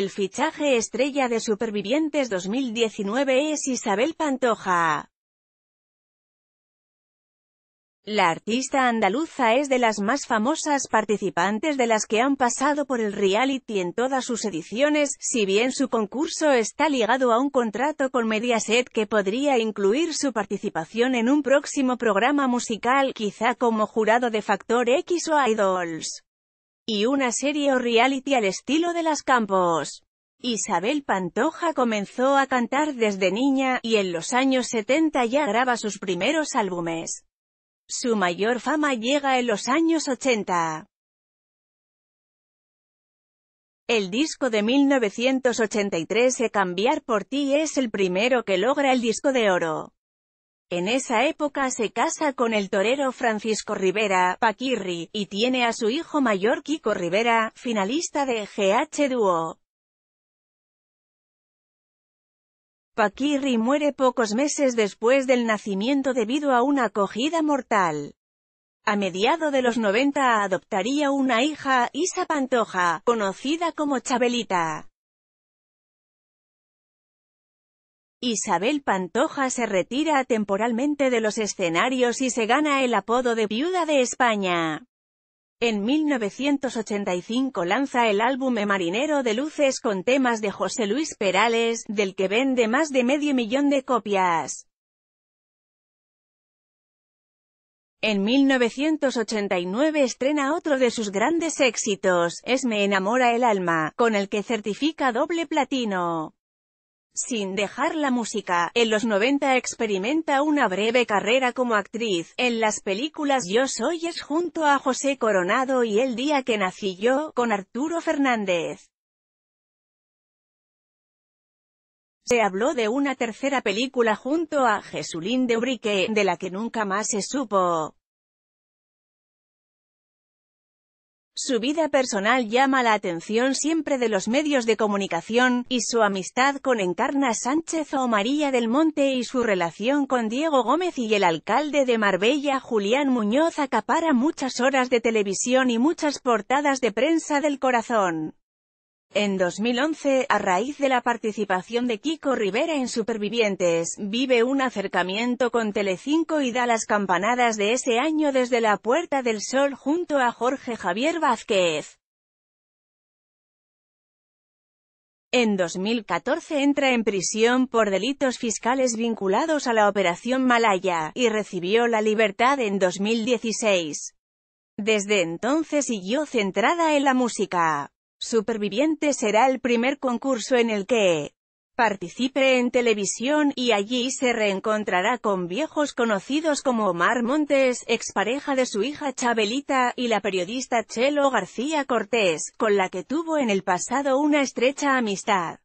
El fichaje estrella de Supervivientes 2019 es Isabel Pantoja. La artista andaluza es de las más famosas participantes de las que han pasado por el reality en todas sus ediciones, si bien su concurso está ligado a un contrato con Mediaset que podría incluir su participación en un próximo programa musical, quizá como jurado de Factor X o Idols y una serie o reality al estilo de las campos. Isabel Pantoja comenzó a cantar desde niña, y en los años 70 ya graba sus primeros álbumes. Su mayor fama llega en los años 80. El disco de 1983 Cambiar por Ti es el primero que logra el disco de oro. En esa época se casa con el torero Francisco Rivera, Paquirri, y tiene a su hijo mayor Kiko Rivera, finalista de GH Duo. Paquirri muere pocos meses después del nacimiento debido a una acogida mortal. A mediado de los 90 adoptaría una hija, Isa Pantoja, conocida como Chabelita. Isabel Pantoja se retira temporalmente de los escenarios y se gana el apodo de Viuda de España. En 1985 lanza el álbum e Marinero de Luces con temas de José Luis Perales, del que vende más de medio millón de copias. En 1989 estrena otro de sus grandes éxitos, Es Me Enamora el Alma, con el que certifica doble platino. Sin dejar la música, en los 90 experimenta una breve carrera como actriz, en las películas Yo Soy Es junto a José Coronado y El día que nací yo, con Arturo Fernández. Se habló de una tercera película junto a Jesulín de Ubrique, de la que nunca más se supo. Su vida personal llama la atención siempre de los medios de comunicación, y su amistad con Encarna Sánchez o María del Monte y su relación con Diego Gómez y el alcalde de Marbella Julián Muñoz acapara muchas horas de televisión y muchas portadas de prensa del corazón. En 2011, a raíz de la participación de Kiko Rivera en Supervivientes, vive un acercamiento con Telecinco y da las campanadas de ese año desde la Puerta del Sol junto a Jorge Javier Vázquez. En 2014 entra en prisión por delitos fiscales vinculados a la Operación Malaya, y recibió la libertad en 2016. Desde entonces siguió centrada en la música. Superviviente será el primer concurso en el que participe en televisión, y allí se reencontrará con viejos conocidos como Omar Montes, expareja de su hija Chabelita, y la periodista Chelo García Cortés, con la que tuvo en el pasado una estrecha amistad.